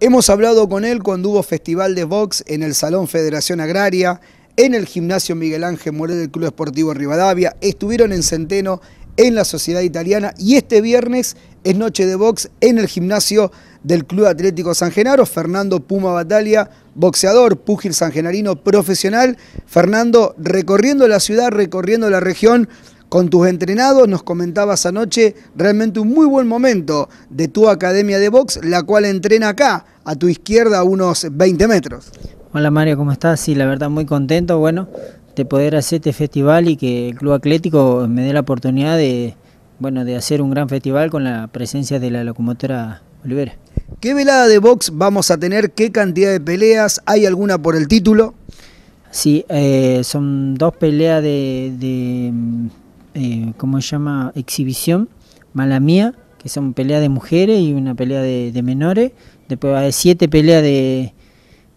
Hemos hablado con él cuando hubo festival de box en el Salón Federación Agraria, en el Gimnasio Miguel Ángel Morel del Club Esportivo Rivadavia, estuvieron en Centeno, en la Sociedad Italiana y este viernes es noche de box en el gimnasio del Club Atlético San Genaro, Fernando Puma Batalia, boxeador, púgil sangenarino profesional, Fernando recorriendo la ciudad, recorriendo la región, con tus entrenados, nos comentabas anoche realmente un muy buen momento de tu academia de box, la cual entrena acá, a tu izquierda, a unos 20 metros. Hola Mario, ¿cómo estás? Sí, la verdad muy contento, bueno, de poder hacer este festival y que el Club Atlético me dé la oportunidad de, bueno, de hacer un gran festival con la presencia de la locomotora Olivera. ¿Qué velada de box vamos a tener? ¿Qué cantidad de peleas? ¿Hay alguna por el título? Sí, eh, son dos peleas de como eh, ¿cómo se llama? Exhibición, Mala Mía, que son peleas de mujeres y una pelea de, menores. Después va a haber siete peleas de,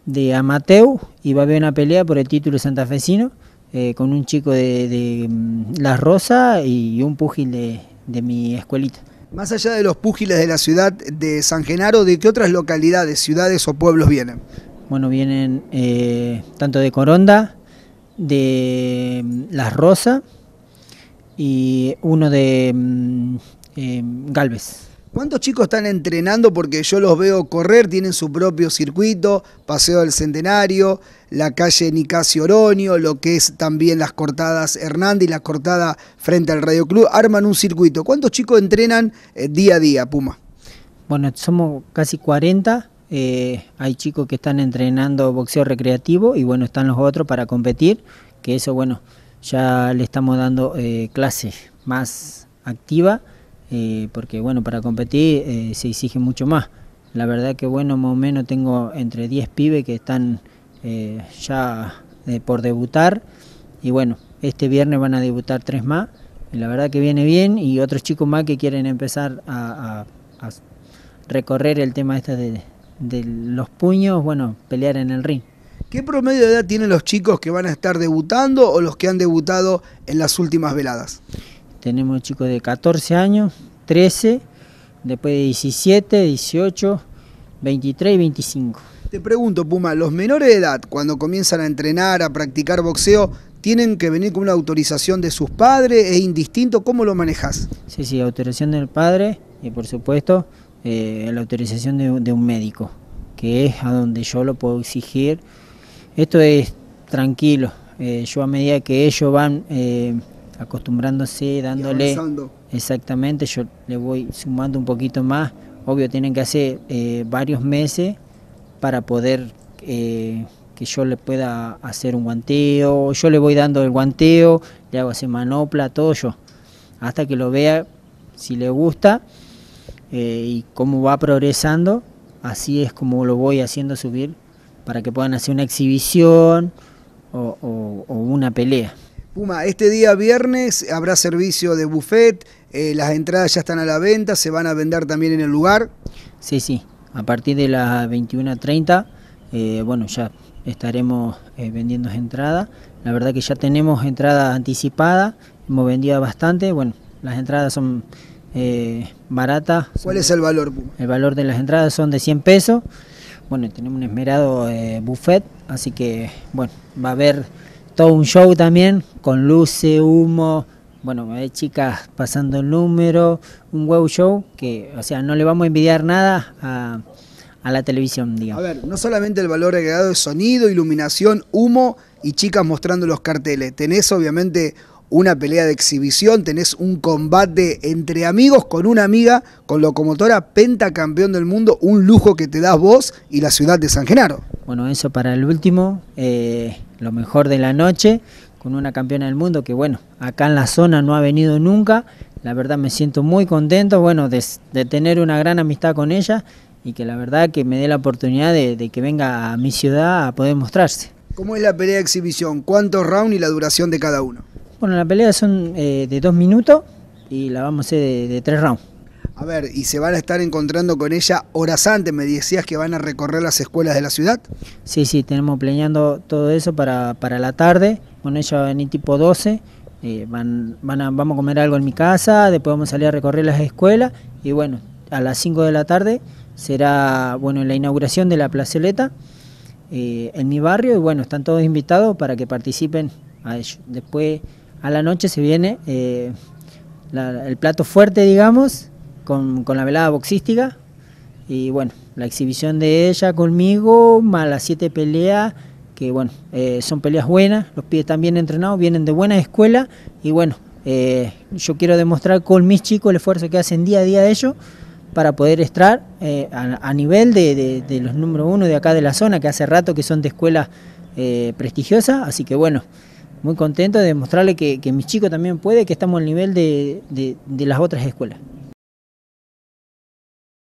de amateur y va a haber una pelea por el título santafesino eh, con un chico de, de mm, Las Rosas y un púgil de, mi escuelita. Más allá de los púgiles de la ciudad de San Genaro, ¿de qué otras localidades, ciudades o pueblos vienen? Bueno, vienen eh, tanto de Coronda, de mm, Las Rosas, y uno de mm, eh, Galvez. ¿Cuántos chicos están entrenando? Porque yo los veo correr, tienen su propio circuito, Paseo del Centenario, la calle Nicasio Oronio, lo que es también las cortadas Hernández y la cortada frente al Radio Club, arman un circuito. ¿Cuántos chicos entrenan eh, día a día, Puma? Bueno, somos casi 40, eh, hay chicos que están entrenando boxeo recreativo y bueno, están los otros para competir, que eso bueno, ya le estamos dando eh, más activa, eh, porque bueno, para competir eh, se exige mucho más. La verdad que bueno, más o menos tengo entre 10 pibes que están eh, ya por debutar y bueno, este viernes van a debutar tres más. la verdad que viene bien y otros chicos más que quieren empezar a, recorrer el tema este de los puños, bueno, pelear en el ring. ¿Qué promedio de edad tienen los chicos que van a estar debutando o los que han debutado en las últimas veladas? Tenemos chicos de 14 años, 13, después de 17, 18, 23 y 25. Te pregunto, Puma, ¿los menores de edad, cuando comienzan a entrenar, a practicar boxeo, tienen que venir con una autorización de sus padres? ¿Es indistinto? ¿Cómo lo manejas? Sí, sí, autorización del padre y, por supuesto, eh, la autorización de, un médico, que es a donde yo lo puedo exigir esto es tranquilo. Eh, yo a medida que ellos van eh, acostumbrándose, dándole... Exactamente, yo le voy sumando un poquito más. Obvio, tienen que hacer eh, varios meses para poder que yo le pueda hacer un guanteo. Yo le voy dando el guanteo, le hago ese manopla, todo yo. Hasta que lo vea si le gusta y cómo va progresando. Así es como lo voy haciendo subir para que puedan hacer una exhibición o, una pelea. Puma, este día viernes habrá servicio de buffet, eh, las entradas ya están a la venta, se van a vender también en el lugar. Sí, sí, a partir de las 21.30, eh, bueno, ya estaremos eh, vendiendo entradas. La verdad que ya tenemos entrada anticipada, hemos vendido bastante, bueno, las entradas son baratas. ¿Cuál es el valor, Puma? El valor de las entradas son de 100 pesos bueno, tenemos un esmerado eh, buffet, así que bueno, va a haber todo un show también, con luces, humo, bueno, hay chicas pasando el número, un huevo show, que, o sea, no le vamos a envidiar nada a, a la televisión, digamos. A ver, no solamente el valor agregado de sonido, iluminación, humo y chicas mostrando los carteles, tenés obviamente una pelea de exhibición, tenés un combate entre amigos con una amiga, con locomotora, pentacampeón del mundo, un lujo que te das vos y la ciudad de San Genaro. Bueno, eso para el último, eh, lo mejor de la noche, con una campeona del mundo que bueno, acá en la zona no ha venido nunca, la verdad me siento muy contento, bueno, de, tener una gran amistad con ella y que la verdad que me dé la oportunidad de, de que venga a mi ciudad a poder mostrarse. ¿Cómo es la pelea de exhibición? ¿Cuántos rounds y la duración de cada uno? Bueno, la pelea son eh, de dos minutos y la vamos a hacer de, tres rounds. A ver, ¿y se van a estar encontrando con ella horas antes? Me decías que van a recorrer las escuelas de la ciudad. Sí, sí, tenemos planeando todo eso para, la tarde. Con ella va a venir tipo 12. Eh, van, van a, vamos a comer algo en mi casa, después vamos a salir a recorrer las escuelas. Y bueno, a las 5 de la tarde será bueno la inauguración de la plazoleta eh, en mi barrio. Y bueno, están todos invitados para que participen a ello. Después a la noche se viene eh, el plato fuerte, digamos, con, la velada boxística. Y bueno, la exhibición de ella conmigo, más las siete peleas, que bueno, eh, son peleas buenas, los pies están bien entrenados, vienen de buena escuela, Y bueno, eh, yo quiero demostrar con mis chicos el esfuerzo que hacen día a día de ellos para poder estar a, nivel de, los número uno de acá de la zona, que hace rato que son de escuela prestigiosa, Así que bueno muy contento de mostrarle que, mi chico también puede, que estamos al nivel de, de las otras escuelas.